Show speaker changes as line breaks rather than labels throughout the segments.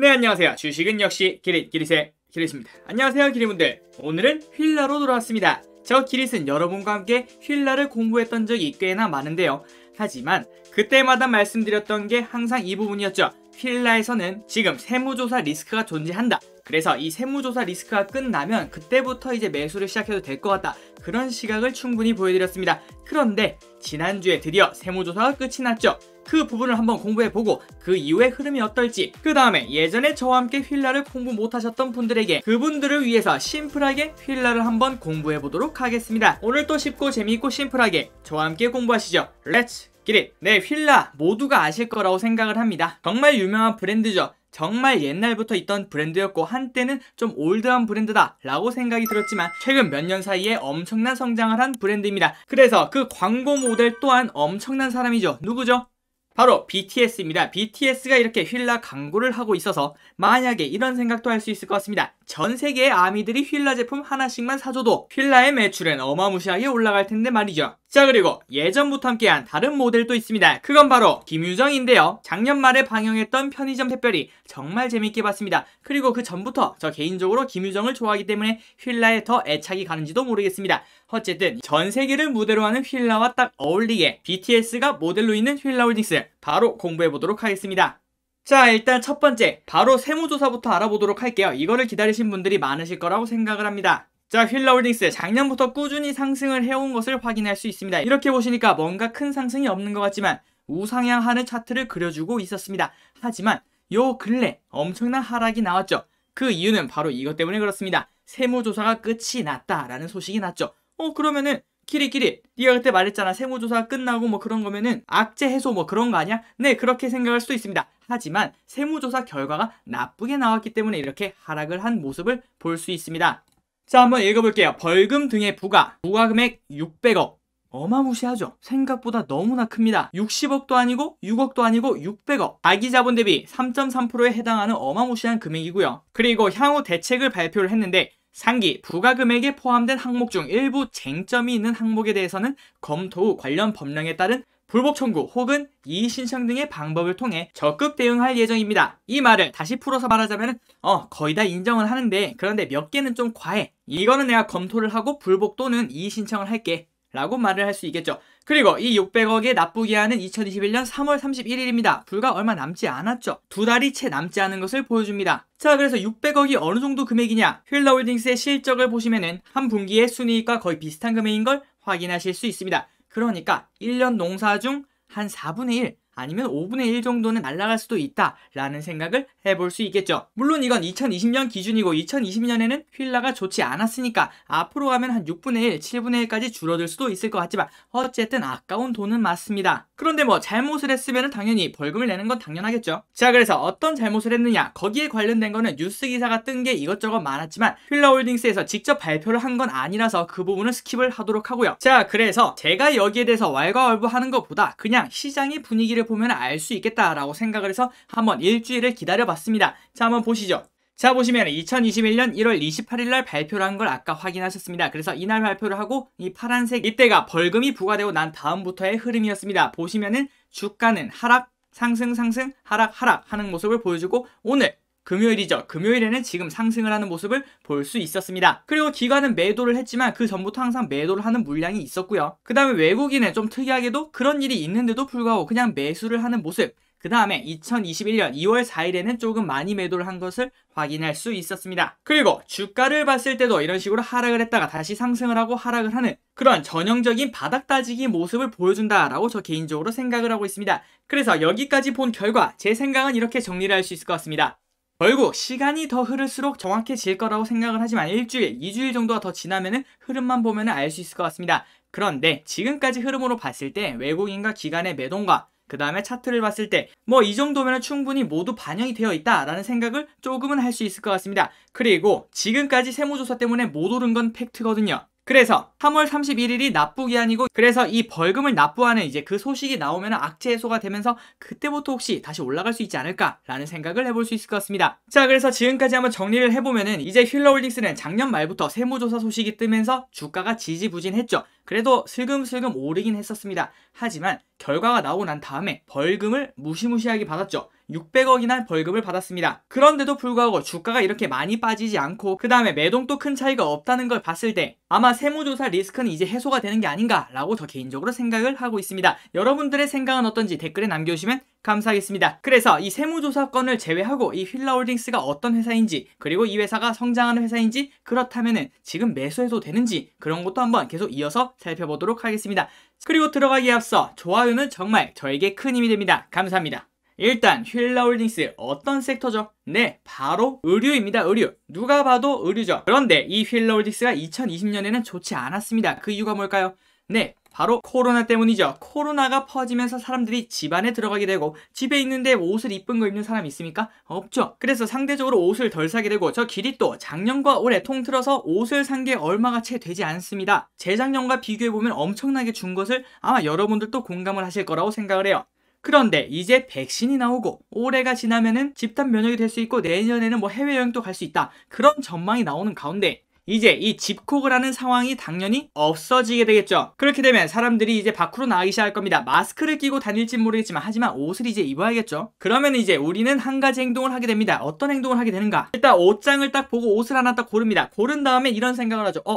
네 안녕하세요 주식은 역시 기릿 기릿의 기릿입니다 안녕하세요 기릿분들 오늘은 휠라로 돌아왔습니다 저 기릿은 여러분과 함께 휠라를 공부했던 적이 꽤나 많은데요 하지만 그때마다 말씀드렸던 게 항상 이 부분이었죠 휠라에서는 지금 세무조사 리스크가 존재한다 그래서 이 세무조사 리스크가 끝나면 그때부터 이제 매수를 시작해도 될 것 같다 그런 시각을 충분히 보여드렸습니다. 그런데 지난주에 드디어 세무조사가 끝이 났죠. 그 부분을 한번 공부해보고 그 이후의 흐름이 어떨지 그 다음에 예전에 저와 함께 휠라를 공부 못하셨던 분들에게 그분들을 위해서 심플하게 휠라를 한번 공부해보도록 하겠습니다. 오늘 또 쉽고 재미있고 심플하게 저와 함께 공부하시죠. 렛츠 기릿! 네, 휠라 모두가 아실 거라고 생각을 합니다. 정말 유명한 브랜드죠. 정말 옛날부터 있던 브랜드였고 한때는 좀 올드한 브랜드다 라고 생각이 들었지만 최근 몇 년 사이에 엄청난 성장을 한 브랜드입니다. 그래서 그 광고 모델 또한 엄청난 사람이죠. 누구죠? 바로 BTS입니다. BTS가 이렇게 휠라 광고를 하고 있어서 만약에 이런 생각도 할 수 있을 것 같습니다. 전 세계의 아미들이 휠라 제품 하나씩만 사줘도 휠라의 매출은 어마무시하게 올라갈 텐데 말이죠. 자 그리고 예전부터 함께한 다른 모델도 있습니다. 그건 바로 김유정인데요. 작년 말에 방영했던 편의점 특별히 정말 재밌게 봤습니다. 그리고 그 전부터 저 개인적으로 김유정을 좋아하기 때문에 휠라에 더 애착이 가는지도 모르겠습니다. 어쨌든 전 세계를 무대로 하는 휠라와 딱 어울리게 BTS가 모델로 있는 휠라홀딩스 바로 공부해보도록 하겠습니다. 자 일단 첫 번째 바로 세무조사부터 알아보도록 할게요. 이거를 기다리신 분들이 많으실 거라고 생각을 합니다. 자, 휠라홀딩스 작년부터 꾸준히 상승을 해온 것을 확인할 수 있습니다. 이렇게 보시니까 뭔가 큰 상승이 없는 것 같지만 우상향하는 차트를 그려주고 있었습니다. 하지만 요 근래 엄청난 하락이 나왔죠. 그 이유는 바로 이것 때문에 그렇습니다. 세무조사가 끝이 났다라는 소식이 났죠. 어 그러면은 키리키리 네가 그때 말했잖아 세무조사 가 끝나고 뭐 그런 거면은 악재 해소 뭐 그런 거 아니야? 네 그렇게 생각할 수도 있습니다. 하지만 세무조사 결과가 나쁘게 나왔기 때문에 이렇게 하락을 한 모습을 볼 수 있습니다. 자 한번 읽어볼게요. 벌금 등의 부과, 부과금액 600억, 어마무시하죠. 생각보다 너무나 큽니다. 60억도 아니고 6억도 아니고 600억. 아기 자본 대비 3.3%에 해당하는 어마무시한 금액이고요. 그리고 향후 대책을 발표를 했는데 상기, 부가금액에 포함된 항목 중 일부 쟁점이 있는 항목에 대해서는 검토 후 관련 법령에 따른 불복 청구 혹은 이의 신청 등의 방법을 통해 적극 대응할 예정입니다. 이 말을 다시 풀어서 말하자면 어 거의 다인정을 하는데 그런데 몇 개는 좀 과해. 이거는 내가 검토를 하고 불복 또는 이의 신청을 할게. 라고 말을 할 수 있겠죠. 그리고 이 600억의 납부 기한은 2021년 3월 31일입니다. 불과 얼마 남지 않았죠. 두 달이 채 남지 않은 것을 보여줍니다. 자, 그래서 600억이 어느 정도 금액이냐? 휠러 홀딩스의 실적을 보시면은 한분기에 순이익과 거의 비슷한 금액인 걸 확인하실 수 있습니다. 그러니까 1년 농사 중 한 4분의 1, 아니면 5분의 1 정도는 날아갈 수도 있다라는 생각을 해볼 수 있겠죠. 물론 이건 2020년 기준이고 2020년에는 휠라가 좋지 않았으니까 앞으로 가면 한 6분의 1, 7분의 1까지 줄어들 수도 있을 것 같지만 어쨌든 아까운 돈은 맞습니다. 그런데 뭐 잘못을 했으면 당연히 벌금을 내는 건 당연하겠죠. 자 그래서 어떤 잘못을 했느냐 거기에 관련된 거는 뉴스 기사가 뜬 게 이것저것 많았지만 휠라홀딩스에서 직접 발표를 한 건 아니라서 그 부분은 스킵을 하도록 하고요. 자 그래서 제가 여기에 대해서 왈가왈부하는 것보다 그냥 시장의 분위기를 보면 알 수 있겠다라고 생각을 해서 한번 일주일을 기다려봤습니다. 자 한번 보시죠. 자 보시면 2021년 1월 28일 날 발표를 한 걸 아까 확인하셨습니다. 그래서 이날 발표를 하고 이 파란색 이때가 벌금이 부과되고 난 다음부터의 흐름이었습니다. 보시면은 주가는 하락 상승 상승 하락 하락 하는 모습을 보여주고 오늘 금요일이죠. 금요일에는 지금 상승을 하는 모습을 볼 수 있었습니다. 그리고 기관은 매도를 했지만 그 전부터 항상 매도를 하는 물량이 있었고요. 그 다음에 외국인은 좀 특이하게도 그런 일이 있는데도 불구하고 그냥 매수를 하는 모습 그 다음에 2021년 2월 4일에는 조금 많이 매도를 한 것을 확인할 수 있었습니다. 그리고 주가를 봤을 때도 이런 식으로 하락을 했다가 다시 상승을 하고 하락을 하는 그런 전형적인 바닥 따지기 모습을 보여준다라고 저 개인적으로 생각을 하고 있습니다. 그래서 여기까지 본 결과 제 생각은 이렇게 정리를 할 수 있을 것 같습니다. 결국 시간이 더 흐를수록 정확해질 거라고 생각을 하지만 일주일, 이주일 정도가 더 지나면은 흐름만 보면알 수 있을 것 같습니다. 그런데 지금까지 흐름으로 봤을 때 외국인과 기관의 매동과 그 다음에 차트를 봤을 때 뭐 이 정도면 충분히 모두 반영이 되어 있다라는 생각을 조금은 할 수 있을 것 같습니다. 그리고 지금까지 세무조사 때문에 못 오른 건 팩트거든요. 그래서 3월 31일이 납부 기한이고 그래서 이 벌금을 납부하는 이제 그 소식이 나오면 악재 해소가 되면서 그때부터 혹시 다시 올라갈 수 있지 않을까라는 생각을 해볼 수 있을 것 같습니다. 자 그래서 지금까지 한번 정리를 해보면은 이제 휠러홀딩스는 작년 말부터 세무조사 소식이 뜨면서 주가가 지지부진했죠. 그래도 슬금슬금 오르긴 했었습니다. 하지만 결과가 나오고 난 다음에 벌금을 무시무시하게 받았죠. 600억이나 벌금을 받았습니다. 그런데도 불구하고 주가가 이렇게 많이 빠지지 않고 그 다음에 매동도 큰 차이가 없다는 걸 봤을 때 아마 세무조사 리스크는 이제 해소가 되는 게 아닌가라고 더 개인적으로 생각을 하고 있습니다. 여러분들의 생각은 어떤지 댓글에 남겨주시면 감사하겠습니다. 그래서 이 세무조사 건을 제외하고 이 휠라홀딩스가 어떤 회사인지 그리고 이 회사가 성장하는 회사인지 그렇다면 지금 매수해도 되는지 그런 것도 한번 계속 이어서 살펴보도록 하겠습니다. 그리고 들어가기에 앞서 좋아요는 정말 저에게 큰 힘이 됩니다. 감사합니다. 일단 휠라홀딩스 어떤 섹터죠? 네, 바로 의류입니다. 의류. 누가 봐도 의류죠. 그런데 이 휠라홀딩스가 2020년에는 좋지 않았습니다. 그 이유가 뭘까요? 네, 바로 코로나 때문이죠. 코로나가 퍼지면서 사람들이 집안에 들어가게 되고 집에 있는데 옷을 이쁜 거 입는 사람 있습니까? 없죠. 그래서 상대적으로 옷을 덜 사게 되고 저 길이 또 작년과 올해 통틀어서 옷을 산 게 얼마가 채 되지 않습니다. 재작년과 비교해보면 엄청나게 준 것을 아마 여러분들도 공감을 하실 거라고 생각을 해요. 그런데 이제 백신이 나오고 올해가 지나면은 집단 면역이 될 수 있고 내년에는 뭐 해외여행도 갈 수 있다. 그런 전망이 나오는 가운데 이제 이 집콕을하는 상황이 당연히 없어지게 되겠죠. 그렇게 되면 사람들이 이제 밖으로 나가기 시작할 겁니다. 마스크를 끼고 다닐진 모르겠지만 하지만 옷을 이제 입어야겠죠. 그러면 이제 우리는 한 가지 행동을 하게 됩니다. 어떤 행동을 하게 되는가? 일단 옷장을 딱 보고 옷을 하나 딱 고릅니다. 고른 다음에 이런 생각을 하죠. 어?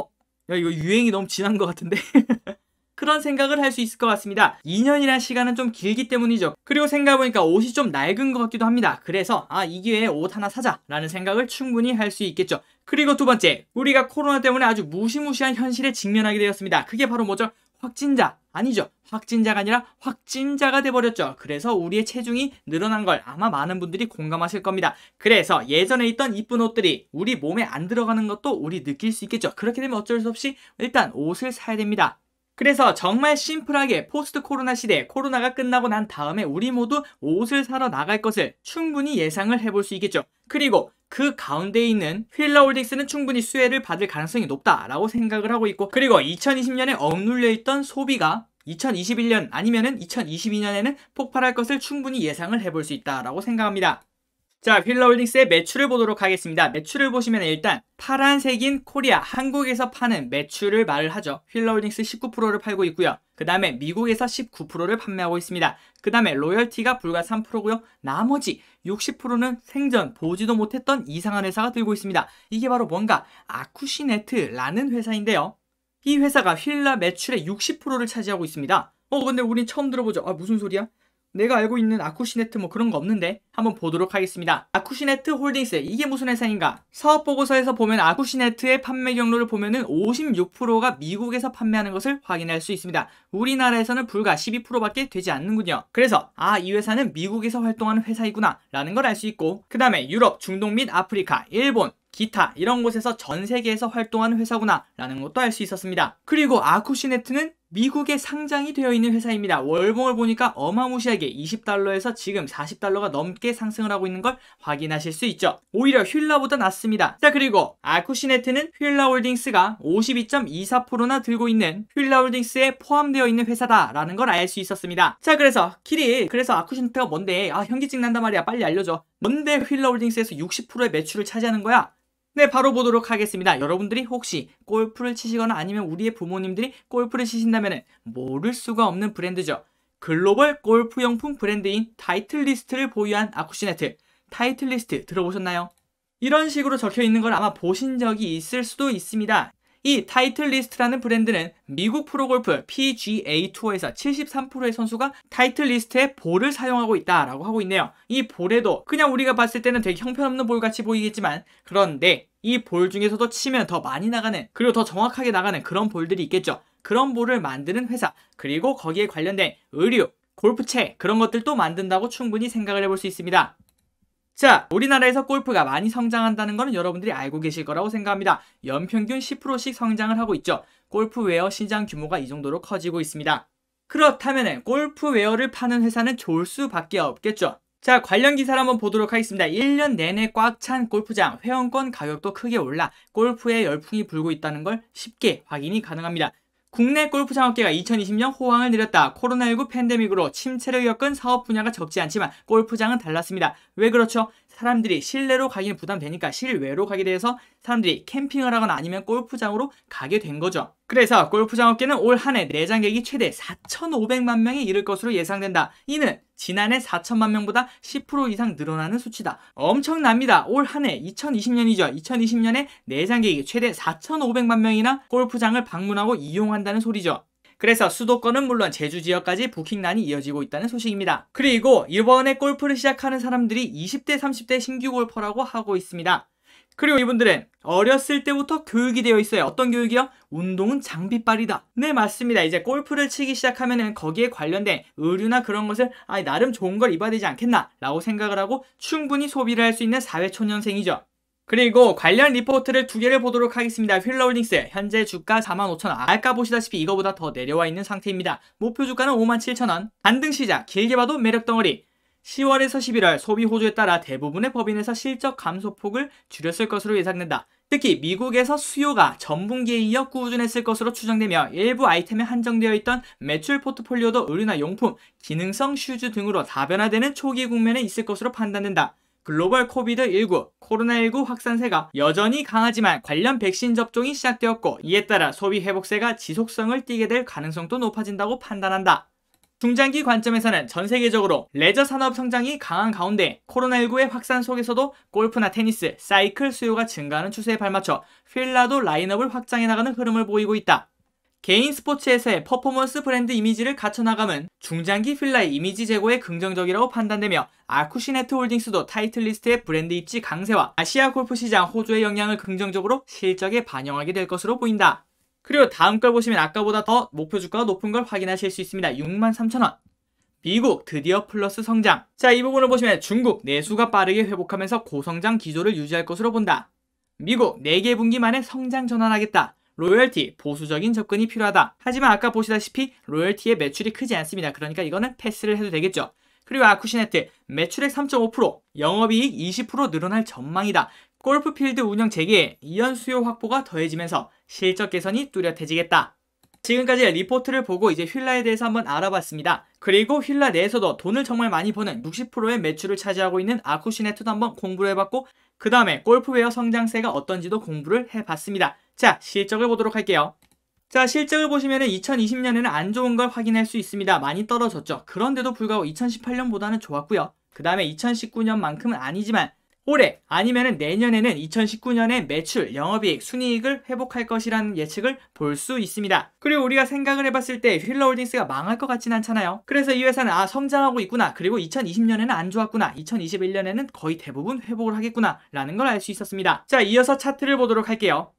야 이거 유행이 너무 진한 것 같은데? 그런 생각을 할 수 있을 것 같습니다. 2년이란 시간은 좀 길기 때문이죠. 그리고 생각해보니까 옷이 좀 낡은 것 같기도 합니다. 그래서 아이 기회에 옷 하나 사자라는 생각을 충분히 할 수 있겠죠. 그리고 두 번째, 우리가 코로나 때문에 아주 무시무시한 현실에 직면하게 되었습니다. 그게 바로 뭐죠? 확진자 아니죠. 확진자가 아니라 확진자가 돼버렸죠. 그래서 우리의 체중이 늘어난 걸 아마 많은 분들이 공감하실 겁니다. 그래서 예전에 있던 이쁜 옷들이 우리 몸에 안 들어가는 것도 우리 느낄 수 있겠죠. 그렇게 되면 어쩔 수 없이 일단 옷을 사야 됩니다. 그래서 정말 심플하게 포스트 코로나 시대 코로나가 끝나고 난 다음에 우리 모두 옷을 사러 나갈 것을 충분히 예상을 해볼 수 있겠죠. 그리고 그 가운데 있는 휠러홀딩스는 충분히 수혜를 받을 가능성이 높다라고 생각을 하고 있고 그리고 2020년에 억눌려 있던 소비가 2021년 아니면은 2022년에는 폭발할 것을 충분히 예상을 해볼 수 있다라고 생각합니다. 자, 휠러홀딩스의 매출을 보도록 하겠습니다. 매출을 보시면 일단 파란색인 코리아, 한국에서 파는 매출을 말을 하죠. 휠러홀딩스 19%를 팔고 있고요. 그 다음에 미국에서 19%를 판매하고 있습니다. 그 다음에 로열티가 불과 3%고요. 나머지 60%는 생전 보지도 못했던 이상한 회사가 들고 있습니다. 이게 바로 뭔가 아쿠시네트라는 회사인데요. 이 회사가 휠라 매출의 60%를 차지하고 있습니다. 어 근데 우린 처음 들어보죠. 아 무슨 소리야? 내가 알고 있는 아쿠시네트 뭐 그런 거 없는데 한번 보도록 하겠습니다. 아쿠시네트 홀딩스 이게 무슨 회사인가? 사업 보고서에서 보면 아쿠시네트의 판매 경로를 보면은 56%가 미국에서 판매하는 것을 확인할 수 있습니다. 우리나라에서는 불과 12%밖에 되지 않는군요. 그래서 아 이 회사는 미국에서 활동하는 회사이구나 라는 걸 알 수 있고 그 다음에 유럽, 중동 및 아프리카, 일본, 기타 이런 곳에서 전 세계에서 활동하는 회사구나 라는 것도 알 수 있었습니다. 그리고 아쿠시네트는 미국에 상장이 되어 있는 회사입니다. 월봉을 보니까 어마무시하게 20달러에서 지금 40달러가 넘게 상승을 하고 있는 걸 확인하실 수 있죠. 오히려 휠라보다 낫습니다. 자 그리고 아쿠시네트는 휠라홀딩스가 52.24%나 들고 있는 휠라홀딩스에 포함되어 있는 회사다라는 걸 알 수 있었습니다. 자 그래서 키리 그래서 아쿠시네트가 뭔데 아 현기증 난단 말이야 빨리 알려줘. 뭔데 휠라홀딩스에서 60%의 매출을 차지하는 거야? 네, 바로 보도록 하겠습니다. 여러분들이 혹시 골프를 치시거나 아니면 우리의 부모님들이 골프를 치신다면 모를 수가 없는 브랜드죠. 글로벌 골프용품 브랜드인 타이틀리스트를 보유한 아쿠시네트. 타이틀리스트 들어보셨나요? 이런 식으로 적혀 있는 걸 아마 보신 적이 있을 수도 있습니다. 이 타이틀리스트라는 브랜드는 미국 프로골프 PGA 투어에서 73%의 선수가 타이틀리스트의 볼을 사용하고 있다라고 하고 있네요. 이 볼에도 그냥 우리가 봤을 때는 되게 형편없는 볼같이 보이겠지만 그런데 이 볼 중에서도 치면 더 많이 나가는 그리고 더 정확하게 나가는 그런 볼들이 있겠죠. 그런 볼을 만드는 회사 그리고 거기에 관련된 의류, 골프채 그런 것들도 만든다고 충분히 생각을 해볼 수 있습니다. 자, 우리나라에서 골프가 많이 성장한다는 것은 여러분들이 알고 계실 거라고 생각합니다. 연평균 10%씩 성장을 하고 있죠. 골프웨어 시장 규모가 이 정도로 커지고 있습니다. 그렇다면 골프웨어를 파는 회사는 좋을 수밖에 없겠죠. 자, 관련 기사를 한번 보도록 하겠습니다. 1년 내내 꽉 찬 골프장, 회원권 가격도 크게 올라 골프의 열풍이 불고 있다는 걸 쉽게 확인이 가능합니다. 국내 골프 산업계가 2020년 호황을 누렸다. 코로나19 팬데믹으로 침체를 겪은 사업 분야가 적지 않지만 골프장은 달랐습니다. 왜 그렇죠? 사람들이 실내로 가기는 부담되니까 실외로 가게 돼서 사람들이 캠핑을 하거나 아니면 골프장으로 가게 된 거죠. 그래서 골프장 업계는 올 한해 내장객이 최대 4,500만 명에 이를 것으로 예상된다. 이는 지난해 4천만 명보다 10% 이상 늘어나는 수치다. 엄청납니다. 올 한해 2020년이죠. 2020년에 내장객이 최대 4,500만 명이나 골프장을 방문하고 이용한다는 소리죠. 그래서 수도권은 물론 제주 지역까지 부킹난이 이어지고 있다는 소식입니다. 그리고 이번에 골프를 시작하는 사람들이 20대, 30대 신규 골퍼라고 하고 있습니다. 그리고 이분들은 어렸을 때부터 교육이 되어 있어요. 어떤 교육이요? 운동은 장비빨이다. 네, 맞습니다. 이제 골프를 치기 시작하면은 거기에 관련된 의류나 그런 것을 아, 나름 좋은 걸 입어야 되지 않겠나 라고 생각을 하고 충분히 소비를 할 수 있는 사회초년생이죠. 그리고 관련 리포트를 두 개를 보도록 하겠습니다. 휠러홀딩스 현재 주가 45,000원 아까 보시다시피 이거보다 더 내려와 있는 상태입니다. 목표 주가는 57,000원 반등 시작 길게 봐도 매력 덩어리 10월에서 11월 소비 호조에 따라 대부분의 법인에서 실적 감소폭을 줄였을 것으로 예상된다. 특히 미국에서 수요가 전분기에 이어 꾸준했을 것으로 추정되며 일부 아이템에 한정되어 있던 매출 포트폴리오도 의류나 용품, 기능성 슈즈 등으로 다변화되는 초기 국면에 있을 것으로 판단된다. 글로벌 코비드19 코로나19 확산세가 여전히 강하지만 관련 백신 접종이 시작되었고 이에 따라 소비 회복세가 지속성을 띠게 될 가능성도 높아진다고 판단한다. 중장기 관점에서는 전 세계적으로 레저 산업 성장이 강한 가운데 코로나19의 확산 속에서도 골프나 테니스, 사이클 수요가 증가하는 추세에 발맞춰 필라도 라인업을 확장해 나가는 흐름을 보이고 있다. 개인 스포츠에서의 퍼포먼스 브랜드 이미지를 갖춰나감은 중장기 필라의 이미지 제고에 긍정적이라고 판단되며 아쿠시네트 홀딩스도 타이틀 리스트의 브랜드 입지 강세와 아시아 골프 시장 호조의 영향을 긍정적으로 실적에 반영하게 될 것으로 보인다. 그리고 다음 걸 보시면 아까보다 더 목표 주가가 높은 걸 확인하실 수 있습니다. 63,000원. 미국 드디어 플러스 성장. 자, 이 부분을 보시면 중국 내수가 빠르게 회복하면서 고성장 기조를 유지할 것으로 본다. 미국 4개 분기 만에 성장 전환하겠다. 로열티, 보수적인 접근이 필요하다. 하지만 아까 보시다시피 로열티의 매출이 크지 않습니다. 그러니까 이거는 패스를 해도 되겠죠. 그리고 아쿠시네트, 매출액 3.5%, 영업이익 20% 늘어날 전망이다. 골프필드 운영 재개, 에 이연 수요 확보가 더해지면서 실적 개선이 뚜렷해지겠다. 지금까지 리포트를 보고 이제 휠라에 대해서 한번 알아봤습니다. 그리고 휠라 내에서도 돈을 정말 많이 버는 60%의 매출을 차지하고 있는 아쿠시네트도 한번 공부를 해봤고 그 다음에 골프웨어 성장세가 어떤지도 공부를 해봤습니다. 자, 실적을 보도록 할게요. 자, 실적을 보시면 은 2020년에는 안 좋은 걸 확인할 수 있습니다. 많이 떨어졌죠. 그런데도 불구하고 2018년보다는 좋았고요. 그 다음에 2019년만큼은 아니지만 올해 아니면 내년에는 2019년에 매출, 영업이익, 순이익을 회복할 것이라는 예측을 볼 수 있습니다. 그리고 우리가 생각을 해봤을 때 휠러홀딩스가 망할 것 같진 않잖아요. 그래서 이 회사는 아 성장하고 있구나. 그리고 2020년에는 안 좋았구나. 2021년에는 거의 대부분 회복을 하겠구나 라는 걸 알 수 있었습니다. 자 이어서 차트를 보도록 할게요.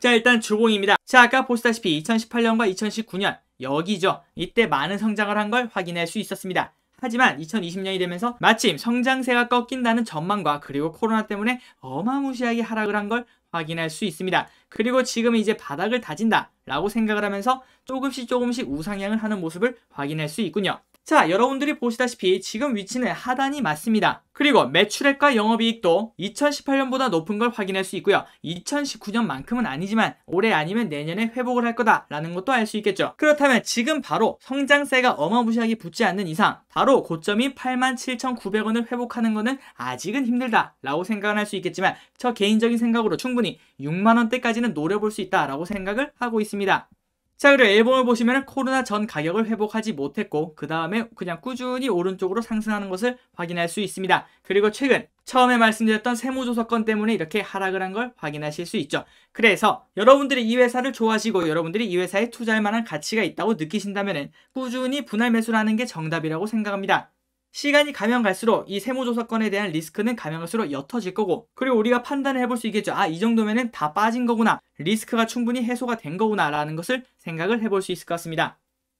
자 일단 주봉입니다. 자 아까 보시다시피 2018년과 2019년 여기죠. 이때 많은 성장을 한 걸 확인할 수 있었습니다. 하지만 2020년이 되면서 마침 성장세가 꺾인다는 전망과 그리고 코로나 때문에 어마무시하게 하락을 한 걸 확인할 수 있습니다. 그리고 지금 이제 바닥을 다진다 라고 생각을 하면서 조금씩 조금씩 우상향을 하는 모습을 확인할 수 있군요. 자 여러분들이 보시다시피 지금 위치는 하단이 맞습니다. 그리고 매출액과 영업이익도 2018년보다 높은 걸 확인할 수 있고요. 2019년만큼은 아니지만 올해 아니면 내년에 회복을 할 거다라는 것도 알 수 있겠죠. 그렇다면 지금 바로 성장세가 어마무시하게 붙지 않는 이상 바로 고점인 87,900원을 회복하는 것은 아직은 힘들다라고 생각은 할 수 있겠지만 저 개인적인 생각으로 충분히 6만원대까지는 노려볼 수 있다라고 생각을 하고 있습니다. 자 그리고 앨범을 보시면 코로나 전 가격을 회복하지 못했고 그 다음에 그냥 꾸준히 오른쪽으로 상승하는 것을 확인할 수 있습니다. 그리고 최근 처음에 말씀드렸던 세무조사 권 때문에 이렇게 하락을 한 걸 확인하실 수 있죠. 그래서 여러분들이 이 회사를 좋아하시고 여러분들이 이 회사에 투자할 만한 가치가 있다고 느끼신다면 꾸준히 분할 매수라는 게 정답이라고 생각합니다. 시간이 가면 갈수록 이세무조사건에 대한 리스크는 가면 갈수록 옅어질 거고 그리고 우리가 판단을 해볼 수 있겠죠 아 이정도면다 빠진 거구나 리스크가 충분히 해소가 된 거구나 라는 것을 생각을 해볼 수 있을 것 같습니다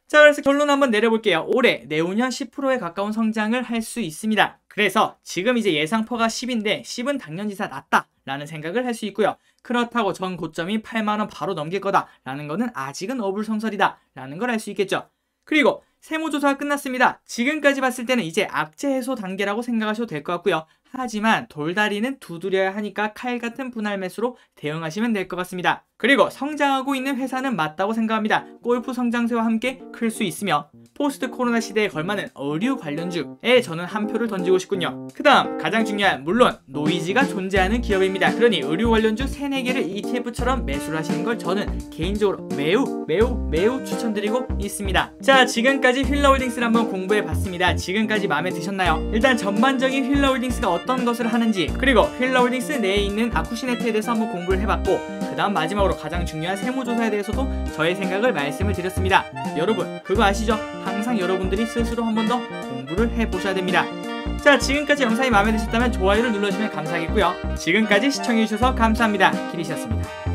자 그래서 결론 한번 내려볼게요 올해 내후년 10%에 가까운 성장을 할 수 있습니다 그래서 지금 이제 예상포가 10인데 10은 당연지사 낮다 라는 생각을 할 수 있고요 그렇다고 전 고점이 8만원 바로 넘길 거다 라는 거는 아직은 어불성설이다 라는 걸 알 수 있겠죠 그리고 세무조사가 끝났습니다. 지금까지 봤을 때는 이제 악재 해소 단계라고 생각하셔도 될 것 같고요. 하지만 돌다리는 두드려야 하니까 칼 같은 분할 매수로 대응하시면 될 것 같습니다. 그리고 성장하고 있는 회사는 맞다고 생각합니다. 골프 성장세와 함께 클 수 있으며 포스트 코로나 시대에 걸맞은 의류 관련주에 저는 한 표를 던지고 싶군요. 그 다음 가장 중요한 물론 노이즈가 존재하는 기업입니다. 그러니 의류 관련주 3, 4개를 ETF처럼 매수를 하시는 걸 저는 개인적으로 매우 매우 매우 추천드리고 있습니다. 자 지금까지 휠러홀딩스를 한번 공부해봤습니다. 지금까지 마음에 드셨나요? 일단 전반적인 휠러홀딩스가 어떤 어떤 것을 하는지 그리고 휠러 홀딩스 내에 있는 아쿠시네트에 대해서 한번 공부를 해봤고 그 다음 마지막으로 가장 중요한 세무조사에 대해서도 저의 생각을 말씀을 드렸습니다. 여러분 그거 아시죠? 항상 여러분들이 스스로 한번 더 공부를 해보셔야 됩니다. 자 지금까지 영상이 마음에 드셨다면 좋아요를 눌러주시면 감사하겠고요. 지금까지 시청해주셔서 감사합니다. 기리셨습니다.